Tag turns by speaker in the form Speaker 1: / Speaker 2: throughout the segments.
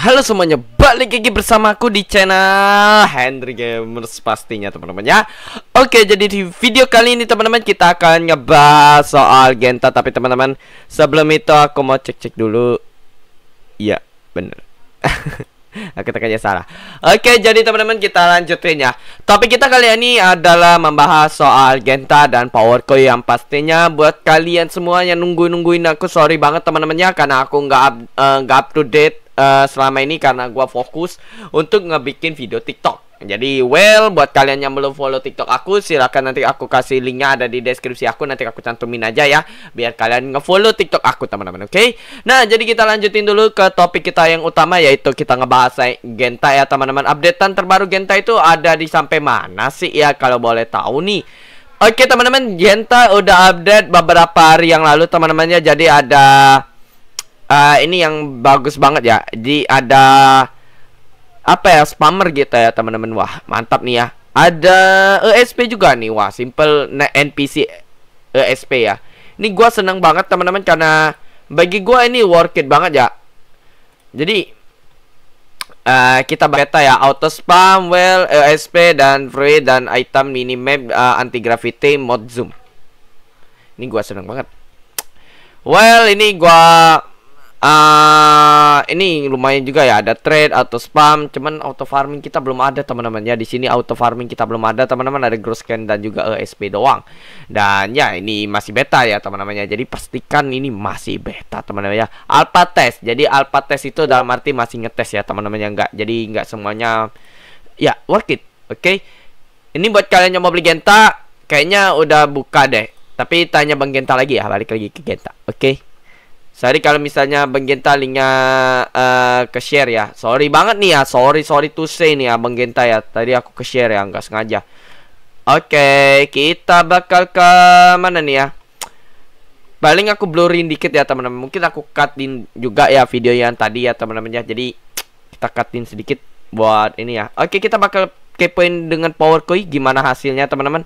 Speaker 1: Halo semuanya, balik lagi bersamaku di channel Henry Gamers pastinya teman-teman ya Oke, jadi di video kali ini teman-teman kita akan ngebahas soal Genta Tapi teman-teman, sebelum itu aku mau cek-cek dulu Iya, bener Kita tekannya salah. Oke, jadi teman-teman kita lanjutin ya. Topik kita kali ini adalah membahas soal Genta dan Power Co yang pastinya buat kalian semua yang nunggu-nungguin aku sorry banget teman-temannya karena aku nggak eh, nggak up, up to date uh, selama ini karena gua fokus untuk ngebikin video TikTok. Jadi well buat kalian yang belum follow TikTok aku silahkan nanti aku kasih linknya ada di deskripsi aku nanti aku cantumin aja ya biar kalian ngefollow TikTok aku teman-teman oke. Okay? Nah jadi kita lanjutin dulu ke topik kita yang utama yaitu kita ngebahas Genta ya teman-teman. Updatean terbaru Genta itu ada di sampai mana sih ya kalau boleh tahu nih. Oke okay, teman-teman Genta udah update beberapa hari yang lalu teman-temannya jadi ada uh, ini yang bagus banget ya. Di ada apa ya spammer gitu ya teman-teman wah mantap nih ya ada ESP juga nih wah simple NPC ESP ya ini gua seneng banget teman-teman karena bagi gua ini worth it banget ya jadi uh, kita beta ya auto spam well ESP dan free dan item minimap uh, eh, anti gravity mod zoom ini gua seneng banget well ini gua uh, ini lumayan juga ya ada trade atau spam cuman auto farming kita belum ada teman-teman ya di sini auto farming kita belum ada teman-teman ada gross scan dan juga ESP doang dan ya ini masih beta ya teman-teman ya jadi pastikan ini masih beta teman-teman ya alpha test jadi alpha test itu dalam arti masih ngetes ya teman-teman ya enggak jadi enggak semuanya ya worth it oke okay? ini buat kalian yang mau beli genta kayaknya udah buka deh tapi tanya Bang Genta lagi ya balik lagi ke Genta oke okay? Sorry kalau misalnya Bang Genta linknya uh, eh, ke share ya. Sorry banget nih ya. Sorry sorry to say nih ya Bang Genta ya. Tadi aku ke share ya nggak sengaja. Oke, okay, kita bakal ke mana nih ya? Paling aku blurin dikit ya teman-teman. Mungkin aku cutin juga ya video yang tadi ya teman-teman ya. Jadi kita cutin sedikit buat ini ya. Oke, okay, kita bakal kepoin dengan power koi gimana hasilnya teman-teman.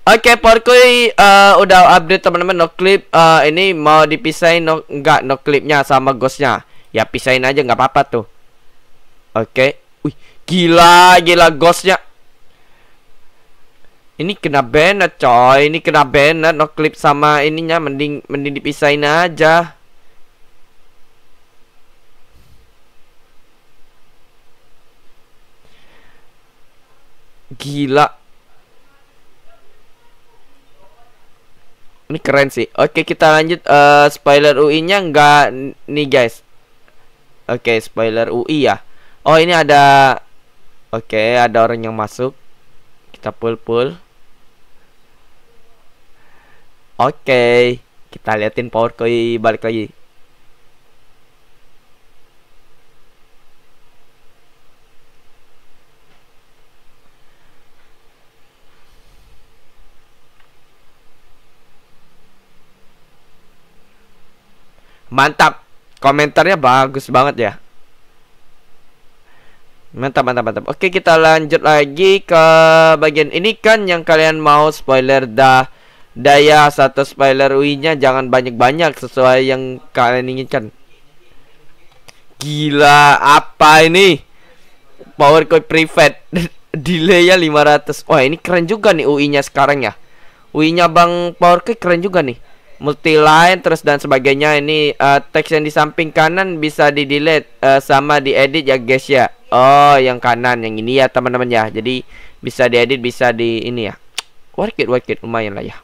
Speaker 1: Oke, okay, Porkui uh, udah update teman-teman no clip uh, ini mau dipisahin no enggak no clipnya sama ghostnya. Ya pisahin aja nggak apa-apa tuh. Oke. Okay. Wih, gila gila ghostnya. Ini kena banner coy, ini kena banner no clip sama ininya mending mending dipisahin aja. Gila Ini keren sih. Oke, kita lanjut uh, spoiler UI-nya enggak nih, guys. Oke, spoiler UI ya. Oh, ini ada Oke, ada orang yang masuk. Kita pull-pull. Oke, kita liatin power koi balik lagi. mantap. Komentarnya bagus banget ya. Mantap, mantap, mantap. Oke, kita lanjut lagi ke bagian ini kan yang kalian mau spoiler dah. Daya satu spoiler UI-nya jangan banyak-banyak sesuai yang kalian inginkan. Gila, apa ini? Power Koi Private. Delay-nya 500. Wah, ini keren juga nih UI-nya sekarang ya. UI-nya Bang Power Koi keren juga nih. Multi line terus dan sebagainya ini uh, teks yang di samping kanan bisa di delete uh, eh, sama di edit ya guys ya oh yang kanan yang ini ya teman-teman ya jadi bisa di edit bisa di ini ya work it work it lumayan lah ya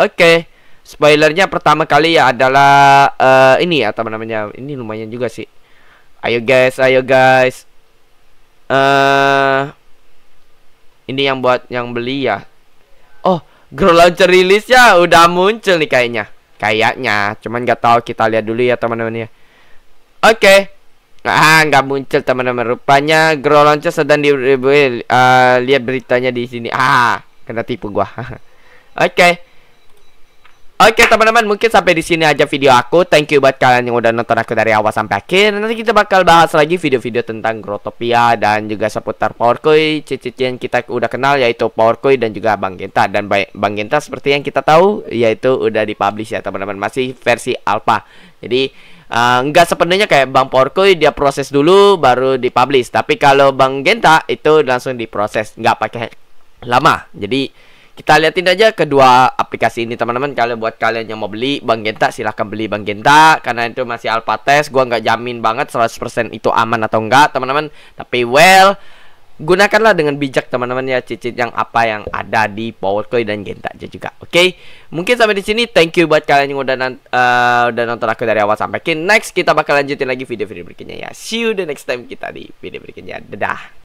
Speaker 1: oke okay. spoilernya pertama kali ya adalah uh, ini ya teman-teman ya ini lumayan juga sih ayo guys ayo guys uh, ini yang buat yang beli ya oh Grow launcher rilis ya udah muncul nih kayaknya. Kayaknya, cuman gak tahu kita lihat dulu ya teman-teman ya. Oke. Okay. Ah, nggak muncul teman-teman. Rupanya grow launcher sedang di uh, lihat beritanya di sini. Ah, kena tipu gua. Oke. okay. Oke teman-teman mungkin sampai di sini aja video aku Thank you buat kalian yang udah nonton aku dari awal sampai akhir Nanti kita bakal bahas lagi video-video tentang Grotopia Dan juga seputar Powerkoi Cicit yang kita udah kenal yaitu Powerkoi dan juga Bang Genta Dan Bang Genta seperti yang kita tahu Yaitu udah dipublish ya teman-teman Masih versi alpha Jadi eh, nggak uh, sepenuhnya kayak Bang Powerkoi dia proses dulu baru dipublish tapi kalau Bang Genta itu langsung diproses nggak pakai lama jadi kita liatin aja kedua aplikasi ini teman-teman kalau buat kalian yang mau beli Bang Genta silahkan beli Bang Genta karena itu masih alpha test gua nggak jamin banget 100% itu aman atau enggak teman-teman tapi well gunakanlah dengan bijak teman-teman ya cicit yang apa yang ada di Powercoin dan Genta aja juga oke okay? mungkin sampai di sini thank you buat kalian yang udah uh, udah nonton aku dari awal sampai akhir next kita bakal lanjutin lagi video-video berikutnya ya see you the next time kita di video berikutnya dadah